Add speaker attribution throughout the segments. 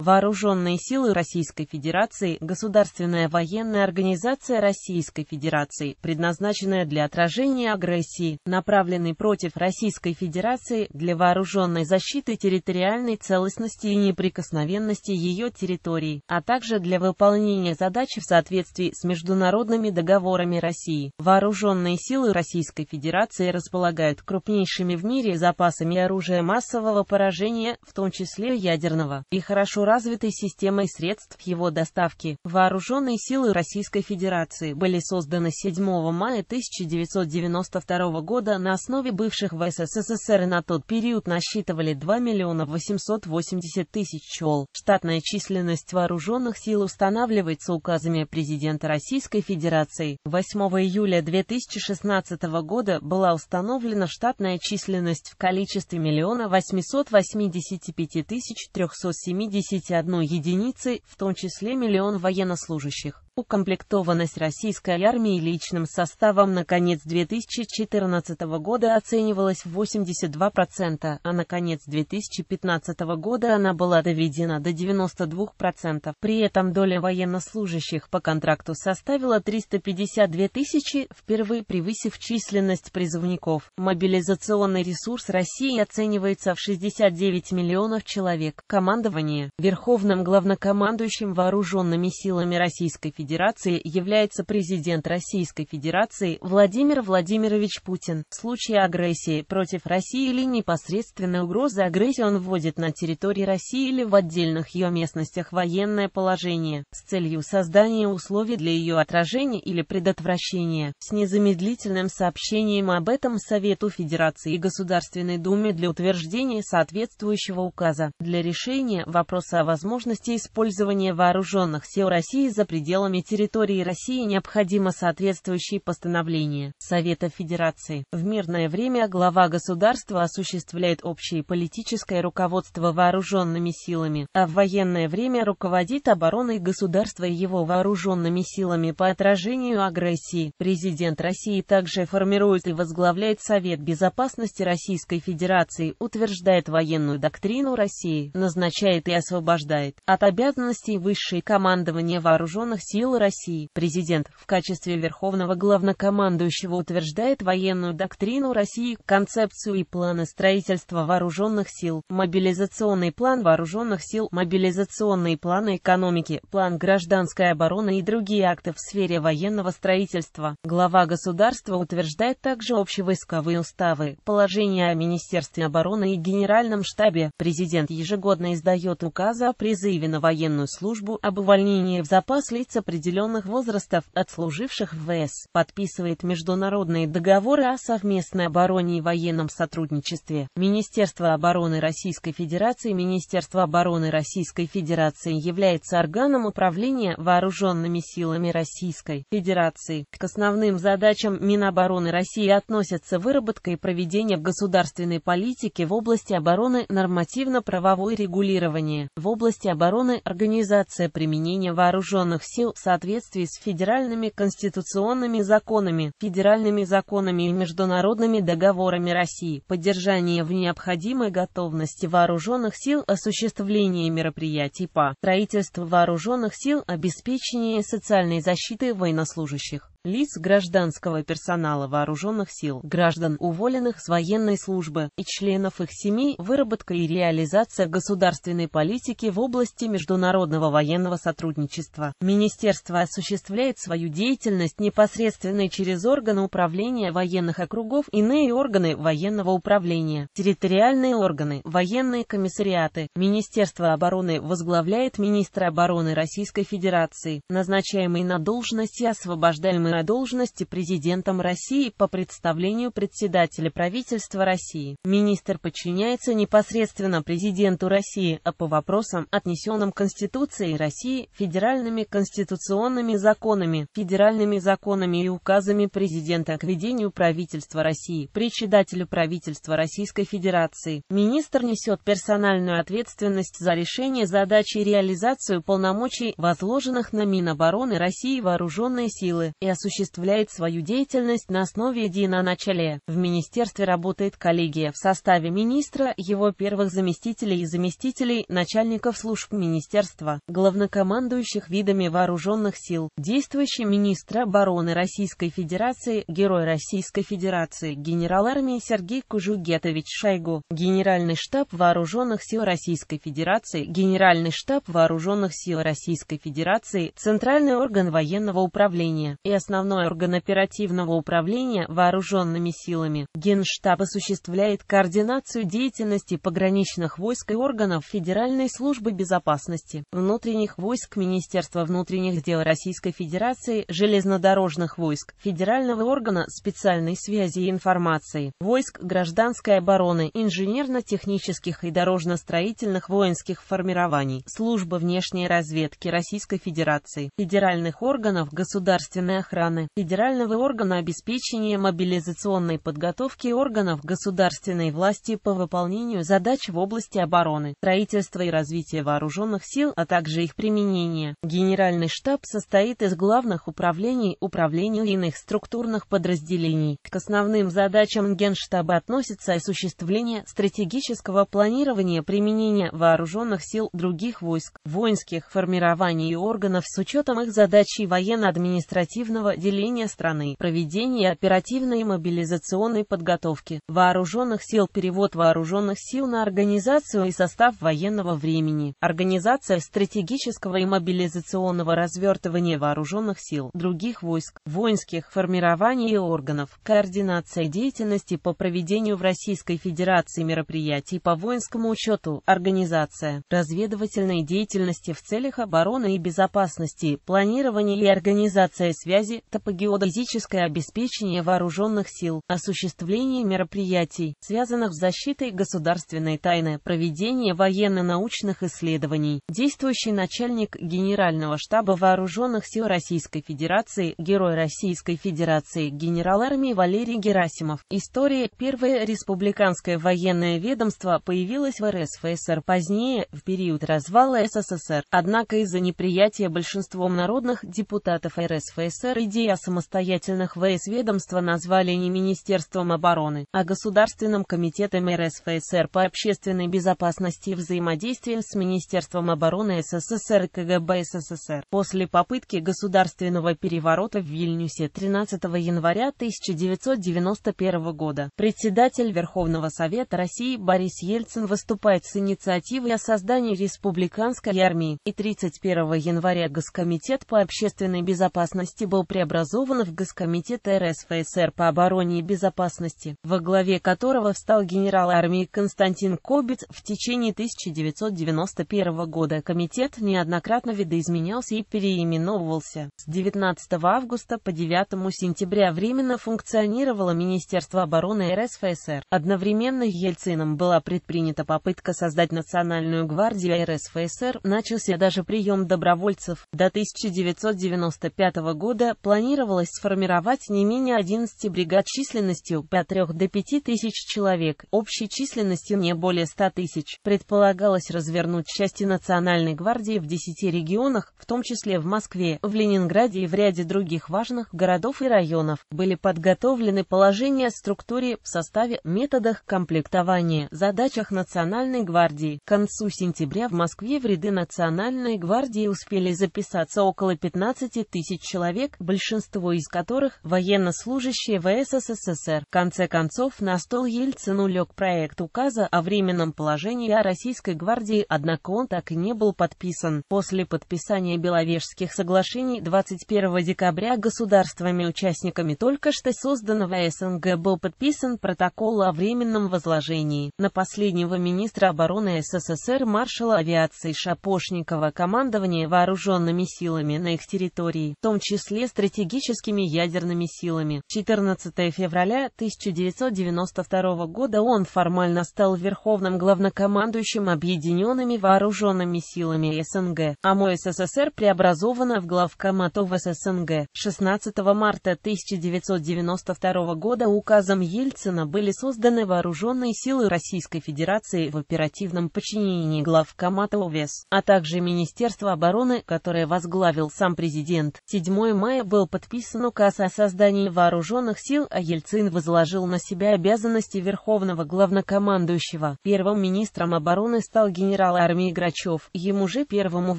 Speaker 1: Вооруженные силы Российской Федерации – государственная военная организация Российской Федерации, предназначенная для отражения агрессии, направленной против Российской Федерации для вооруженной защиты территориальной целостности и неприкосновенности ее территорий, а также для выполнения задач в соответствии с международными договорами России. Вооруженные силы Российской Федерации располагают крупнейшими в мире запасами оружия массового поражения, в том числе ядерного, и хорошо развитой системой средств его доставки. Вооруженные силы Российской Федерации были созданы 7 мая 1992 года на основе бывших в СССР и на тот период насчитывали 2 миллиона 880 тысяч чел. Штатная численность вооруженных сил устанавливается указами президента Российской Федерации. 8 июля 2016 года была установлена штатная численность в количестве миллиона 885 тысяч 370 развития одной единицы, в том числе миллион военнослужащих. Укомплектованность российской армии личным составом на конец 2014 года оценивалась в 82%, а на конец 2015 года она была доведена до 92%. При этом доля военнослужащих по контракту составила 352 тысячи, впервые превысив численность призывников. Мобилизационный ресурс России оценивается в 69 миллионов человек. Командование Верховным главнокомандующим вооруженными силами Российской Федерации Федерации является президент Российской Федерации Владимир Владимирович Путин. В случае агрессии против России или непосредственной угрозы агрессии он вводит на территории России или в отдельных ее местностях военное положение с целью создания условий для ее отражения или предотвращения. С незамедлительным сообщением об этом Совету Федерации и Государственной Думе для утверждения соответствующего указа для решения вопроса о возможности использования вооруженных сил России за пределами автономии территории России необходимо соответствующие постановления Совета Федерации. В мирное время глава государства осуществляет общее политическое руководство вооруженными силами, а в военное время руководит обороной государства и его вооруженными силами по отражению агрессии. Президент России также формирует и возглавляет Совет Безопасности Российской Федерации, утверждает военную доктрину России, назначает и освобождает от обязанностей высшее командование вооруженных сил сил России. Президент в качестве верховного главнокомандующего утверждает военную доктрину России, концепцию и планы строительства вооруженных сил, мобилизационный план вооруженных сил, мобилизационные планы экономики, план гражданской обороны и другие акты в сфере военного строительства. Глава государства утверждает также общевойсковые уставы, положения о Министерстве обороны и Генеральном штабе. Президент ежегодно издает указы о призыве на военную службу, об увольнении в запас лица определенных возрастов, отслуживших в ВС, подписывает международные договоры о совместной обороне и военном сотрудничестве. Министерство обороны Российской Федерации Министерство обороны Российской Федерации является органом управления вооруженными силами Российской Федерации. К основным задачам Минобороны России относятся выработка и проведение государственной политики в области обороны, нормативно-правовое регулирование, в области обороны организация применения вооруженных сил, соответствии с федеральными конституционными законами, федеральными законами и международными договорами России, поддержание в необходимой готовности вооруженных сил, осуществление мероприятий по строительству вооруженных сил, обеспечение социальной защиты военнослужащих лиц гражданского персонала вооруженных сил, граждан, уволенных с военной службы, и членов их семей, выработка и реализация государственной политики в области международного военного сотрудничества. Министерство осуществляет свою деятельность непосредственно через органы управления военных округов, иные органы военного управления, территориальные органы, военные комиссариаты. Министерство обороны возглавляет министра обороны Российской Федерации, назначаемый на должности освобождаемый на должности президентом России по представлению председателя правительства России. Министр подчиняется непосредственно президенту России, а по вопросам, отнесенным Конституцией России, федеральными конституционными законами, федеральными законами и указами президента к ведению правительства России, председателю правительства Российской Федерации. Министр несет персональную ответственность за решение задачи и реализацию полномочий, возложенных на Минобороны России вооруженные силы и осуществляет свою деятельность на основе единоначалия. В министерстве работает коллегия в составе министра, его первых заместителей и заместителей, начальников служб министерства, главнокомандующих видами вооруженных сил, действующий министр обороны Российской Федерации, герой Российской Федерации, генерал армии Сергей Кужугетович Шойгу, генеральный штаб вооруженных сил Российской Федерации, генеральный штаб вооруженных сил Российской Федерации, центральный орган военного управления и основ основной орган оперативного управления вооруженными силами. Генштаб осуществляет координацию деятельности пограничных войск и органов Федеральной службы безопасности, внутренних войск Министерства внутренних дел Российской Федерации, железнодорожных войск, Федерального органа специальной связи и информации, войск гражданской обороны, инженерно-технических и дорожно-строительных воинских формирований, службы внешней разведки Российской Федерации, федеральных органов государственной охраны, охраны, федерального органа обеспечения мобилизационной подготовки органов государственной власти по выполнению задач в области обороны, строительства и развития вооруженных сил, а также их применения. Генеральный штаб состоит из главных управлений, управлений и иных структурных подразделений. К основным задачам Генштаба относится осуществление стратегического планирования применения вооруженных сил других войск, воинских формирований и органов с учетом их задач и военно-административного военного деления страны, проведение оперативной мобилизационной подготовки вооруженных сил, перевод вооруженных сил на организацию и состав военного времени, организация стратегического и мобилизационного развертывания вооруженных сил, других войск, воинских формирований и органов, координация деятельности по проведению в Российской Федерации мероприятий по воинскому учету, организация разведывательной деятельности в целях обороны и безопасности, планирование и организация связи топогеодезическое обеспечение вооруженных сил, осуществление мероприятий, связанных с защитой государственной тайны, проведение военно-научных исследований. Действующий начальник Генерального штаба Вооруженных сил Российской Федерации, Герой Российской Федерации, генерал армии Валерий Герасимов. История Первое республиканское военное ведомство появилось в РСФСР позднее, в период развала СССР. Однако из-за неприятия большинством народных депутатов РСФСР и идея о а самостоятельных ВС ведомства назвали не Министерством обороны, а Государственным комитетом РСФСР по общественной безопасности и взаимодействию с Министерством обороны СССР и КГБ СССР. После попытки государственного переворота в Вильнюсе 13 января 1991 года председатель Верховного Совета России Борис Ельцин выступает с инициативой о создании республиканской армии, и 31 января Госкомитет по общественной безопасности был приобретен преобразовано в Госкомитет РСФСР по обороне и безопасности, во главе которого встал генерал армии Константин Кобец. В течение 1991 года комитет неоднократно видоизменялся и переименовывался. С 19 августа по 9 сентября временно функционировало Министерство обороны РСФСР. Одновременно Ельцином была предпринята попытка создать Национальную гвардию РСФСР, начался даже прием добровольцев. До 1995 года планировалось сформировать не менее 11 бригад численностью от 3 до 5 тысяч человек, общей численностью не более 100 тысяч. Предполагалось развернуть части Национальной гвардии в 10 регионах, в том числе в Москве, в Ленинграде и в ряде других важных городов и районов. Были подготовлены положения структуре, в составе, методах комплектования, задачах Национальной гвардии. К концу сентября в Москве в ряды Национальной гвардии успели записаться около 15 тысяч человек, большинство из которых – военнослужащие ВСССР. В конце концов, на стол Ельцину лег проект указа о временном положении о Российской гвардии, однако он так и не был подписан. После подписания Беловежских соглашений 21 декабря государствами-участниками только что созданного СНГ был подписан протокол о временном возложении на последнего министра обороны СССР маршала авиации Шапошникова командования вооруженными силами на их территории, в том числе стратегическими ядерными силами. 14 февраля 1992 года он формально стал верховным главнокомандующим объединенными вооруженными силами СНГ, а МО СССР преобразовано в Главкоматов СНГ. 16 марта 1992 года указом Ельцина были созданы вооруженные силы Российской Федерации в оперативном подчинении главкомата ОВС, а также Министерство обороны, которое возглавил сам президент. 7 мая был подписан указ о создании вооруженных сил, а Ельцин возложил на себя обязанности верховного главнокомандующего. Первым министром обороны стал генерал армии Грачев. Ему же первому в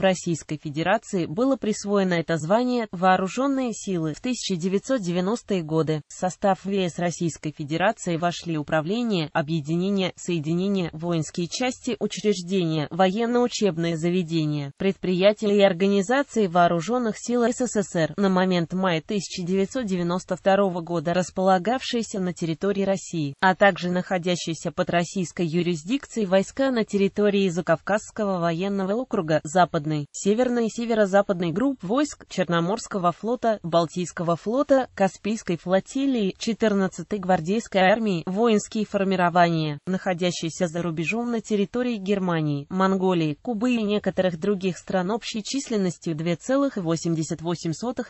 Speaker 1: Российской Федерации было присвоено это звание «Вооруженные силы» в 1990-е годы. В состав ВС Российской Федерации вошли управление, объединение, соединение, воинские части, учреждения, военно-учебные заведения, предприятия и организации вооруженных сил СССР на момент момент мая 1992 года располагавшиеся на территории России, а также находящиеся под российской юрисдикцией войска на территории Закавказского военного округа, Западной, Северной и Северо-Западной групп войск Черноморского флота, Балтийского флота, Каспийской флотилии, 14-й гвардейской армии, воинские формирования, находящиеся за рубежом на территории Германии, Монголии, Кубы и некоторых других стран общей численностью 2,88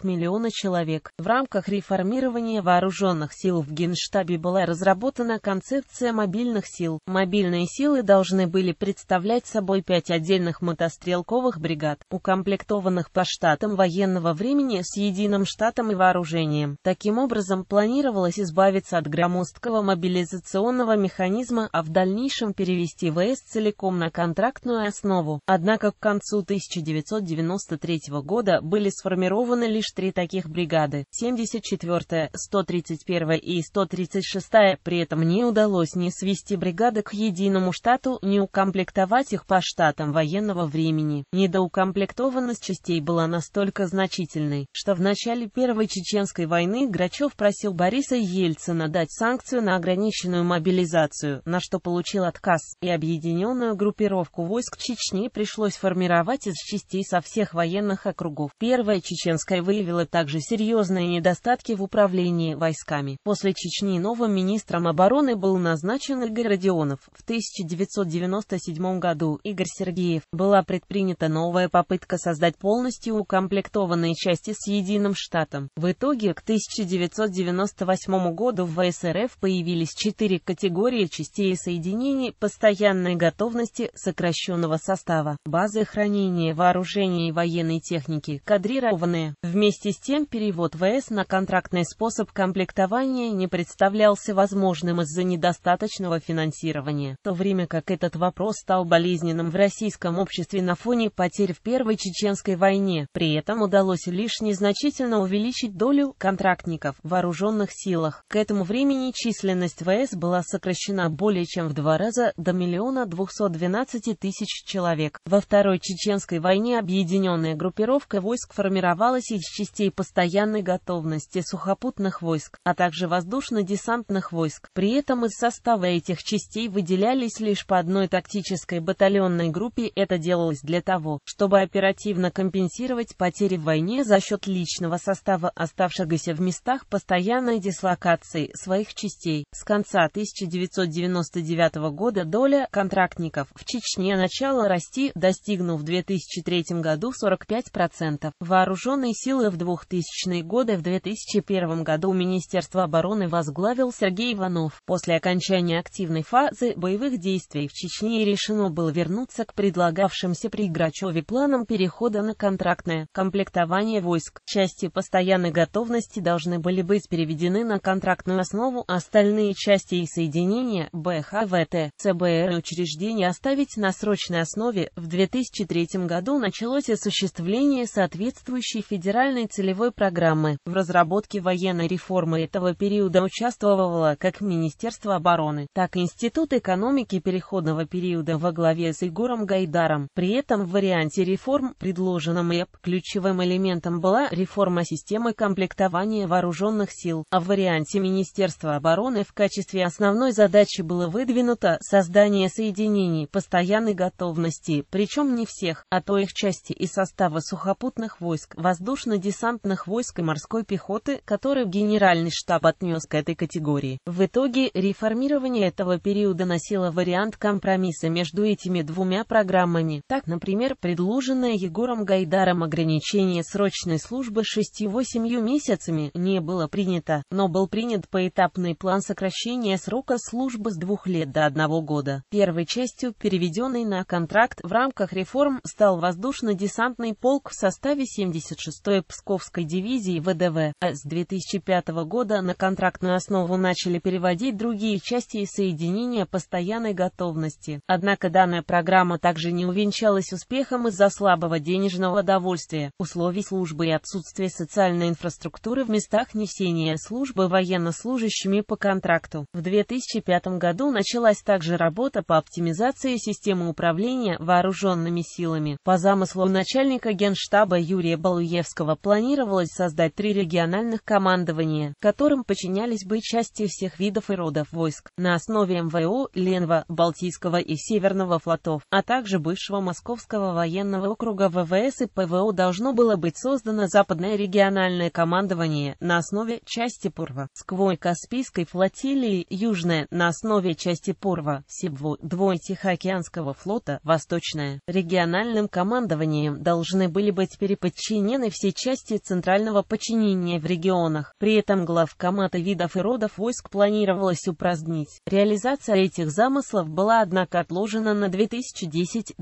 Speaker 1: миллиона миллиона человек. В рамках реформирования вооруженных сил в Генштабе была разработана концепция мобильных сил. Мобильные силы должны были представлять собой пять отдельных мотострелковых бригад, укомплектованных по штатам военного времени с единым штатом и вооружением. Таким образом, планировалось избавиться от громоздкого мобилизационного механизма, а в дальнейшем перевести ВС целиком на контрактную основу. Однако к концу 1993 года были сформированы лишь три таких таких бригады 74-я, 131-я и 136-я, при этом не удалось ни свести бригады к единому штату, ни укомплектовать их по штатам военного времени. Недоукомплектованность частей была настолько значительной, что в начале Первой Чеченской войны Грачев просил Бориса Ельцина дать санкцию на ограниченную мобилизацию, на что получил отказ, и объединенную группировку войск Чечни пришлось формировать из частей со всех военных округов. Первая Чеченская выявила так также серьезные недостатки в управлении войсками. После Чечни новым министром обороны был назначен Игорь Родионов. В 1997 году Игорь Сергеев была предпринята новая попытка создать полностью укомплектованные части с единым штатом. В итоге к 1998 году в ВСРФ появились четыре категории частей и соединений постоянной готовности сокращенного состава, базы хранения вооружений и военной техники, кадрированные. Вместе с тем, тем перевод ВС на контрактный способ комплектования не представлялся возможным из-за недостаточного финансирования, в то время как этот вопрос стал болезненным в российском обществе на фоне потерь в Первой Чеченской войне. При этом удалось лишь незначительно увеличить долю контрактников в вооруженных силах. К этому времени численность ВС была сокращена более чем в два раза до миллиона 212 тысяч человек. Во Второй Чеченской войне объединенная группировка войск формировалась из частей постоянной готовности сухопутных войск, а также воздушно-десантных войск. При этом из состава этих частей выделялись лишь по одной тактической батальонной группе. Это делалось для того, чтобы оперативно компенсировать потери в войне за счет личного состава оставшегося в местах постоянной дислокации своих частей. С конца 1999 года доля контрактников в Чечне начала расти, достигнув в 2003 году 45%. Вооруженные силы в двух 2000-е годы в 2001 году Министерство обороны возглавил Сергей Иванов. После окончания активной фазы боевых действий в Чечне решено было вернуться к предлагавшимся при Грачеве планам перехода на контрактное комплектование войск. Части постоянной готовности должны были быть переведены на контрактную основу, остальные части и соединения БХВТ, ЦБР и учреждения оставить на срочной основе. В 2003 году началось осуществление соответствующей федеральной целевой целевой программы. В разработке военной реформы этого периода участвовало как Министерство обороны, так и Институт экономики переходного периода во главе с Егором Гайдаром. При этом в варианте реформ, предложенном ЭП, ключевым элементом была реформа системы комплектования вооруженных сил, а в варианте Министерства обороны в качестве основной задачи было выдвинуто создание соединений постоянной готовности, причем не всех, а то их части и состава сухопутных войск, воздушно-десантных сухопутных войск и морской пехоты, который генеральный штаб отнес к этой категории. В итоге, реформирование этого периода носило вариант компромисса между этими двумя программами. Так, например, предложенное Егором Гайдаром ограничение срочной службы 6-8 месяцами не было принято, но был принят поэтапный план сокращения срока службы с двух лет до одного года. Первой частью, переведенной на контракт в рамках реформ, стал воздушно-десантный полк в составе 76-й Псковской Московской дивизии ВДВ, а с 2005 года на контрактную основу начали переводить другие части и соединения постоянной готовности. Однако данная программа также не увенчалась успехом из-за слабого денежного удовольствия, условий службы и отсутствия социальной инфраструктуры в местах несения службы военнослужащими по контракту. В 2005 году началась также работа по оптимизации системы управления вооруженными силами. По замыслу начальника генштаба Юрия Балуевского планировалось планировалось создать три региональных командования, которым подчинялись бы части всех видов и родов войск, на основе МВО, Ленва, Балтийского и Северного флотов, а также бывшего Московского военного округа ВВС и ПВО должно было быть создано западное региональное командование на основе части Пурва, сквозь Каспийской флотилии, Южное, на основе части Пурва, Сибву, Двое Тихоокеанского флота, Восточное. Региональным командованием должны были быть переподчинены все части центрального подчинения в регионах. При этом главкоматы видов и родов войск планировалось упразднить. Реализация этих замыслов была, однако, отложена на 2010-2015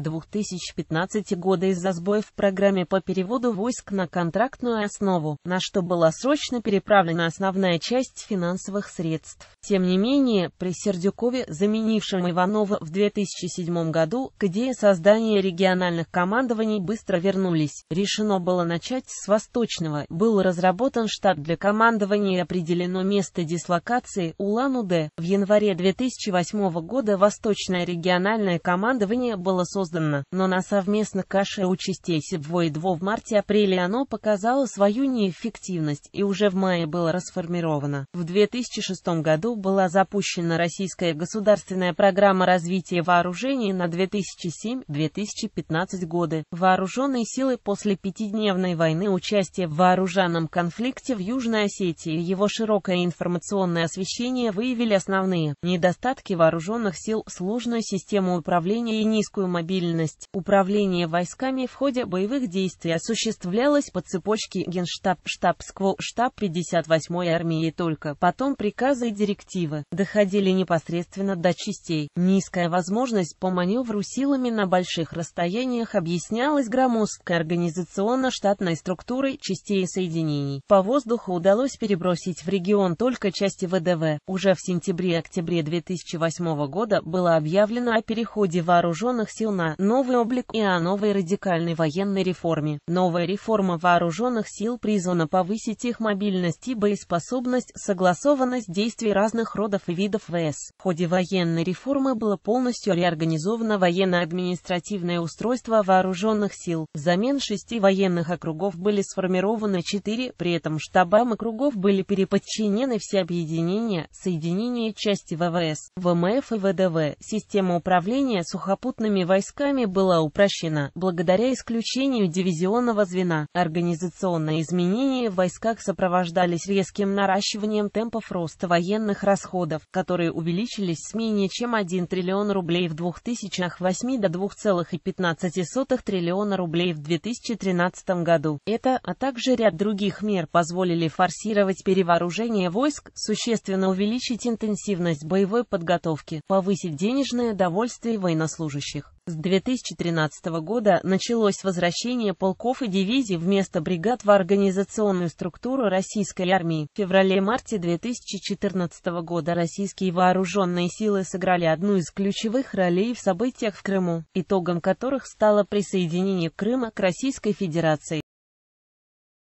Speaker 1: годы из-за сбоев в программе по переводу войск на контрактную основу, на что была срочно переправлена основная часть финансовых средств. Тем не менее, при Сердюкове, заменившем Иванова в 2007 году, к идее создания региональных командований быстро вернулись. Решено было начать с восточной Поперечного был разработан штат для командования и определено место дислокации Улан-Удэ. В январе 2008 года Восточное региональное командование было создано, но на совместных каше у частей Сибво и Дво в марте-апреле оно показало свою неэффективность и уже в мае было расформировано. В 2006 году была запущена российская государственная программа развития вооружений на 2007-2015 годы. Вооруженные силы после пятидневной войны участия участие в вооруженном конфликте в Южной Осетии и его широкое информационное освещение выявили основные недостатки вооруженных сил, сложную систему управления и низкую мобильность. Управление войсками в ходе боевых действий осуществлялось по цепочке Генштаб, штаб СКВО, штаб 58-й армии и только потом приказы и директивы доходили непосредственно до частей. Низкая возможность по маневру силами на больших расстояниях объяснялась громоздкой организационно-штатной структурой частей и соединений. По воздуху удалось перебросить в регион только части ВДВ. Уже в сентябре-октябре 2008 года было объявлено о переходе вооруженных сил на новый облик и о новой радикальной военной реформе. Новая реформа вооруженных сил призвана повысить их мобильность и боеспособность, согласованность действий разных родов и видов ВС. В ходе военной реформы было полностью реорганизовано военно-административное устройство вооруженных сил. Взамен шести военных округов были сформированы сформировано четыре, при этом штабам и кругов были переподчинены все объединения, соединения части ВВС, ВМФ и ВДВ. Система управления сухопутными войсками была упрощена, благодаря исключению дивизионного звена. Организационные изменения в войсках сопровождались резким наращиванием темпов роста военных расходов, которые увеличились с менее чем 1 триллион рублей в 2008 до 2,15 триллиона рублей в 2013 году. Это, а также также ряд других мер позволили форсировать перевооружение войск, существенно увеличить интенсивность боевой подготовки, повысить денежное довольствие военнослужащих. С 2013 года началось возвращение полков и дивизий вместо бригад в организационную структуру российской армии. В феврале-марте 2014 года российские вооруженные силы сыграли одну из ключевых ролей в событиях в Крыму, итогом которых стало присоединение Крыма к Российской Федерации.